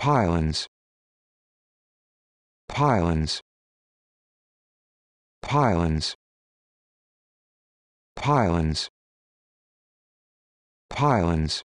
pylons pylons pylons pylons pylons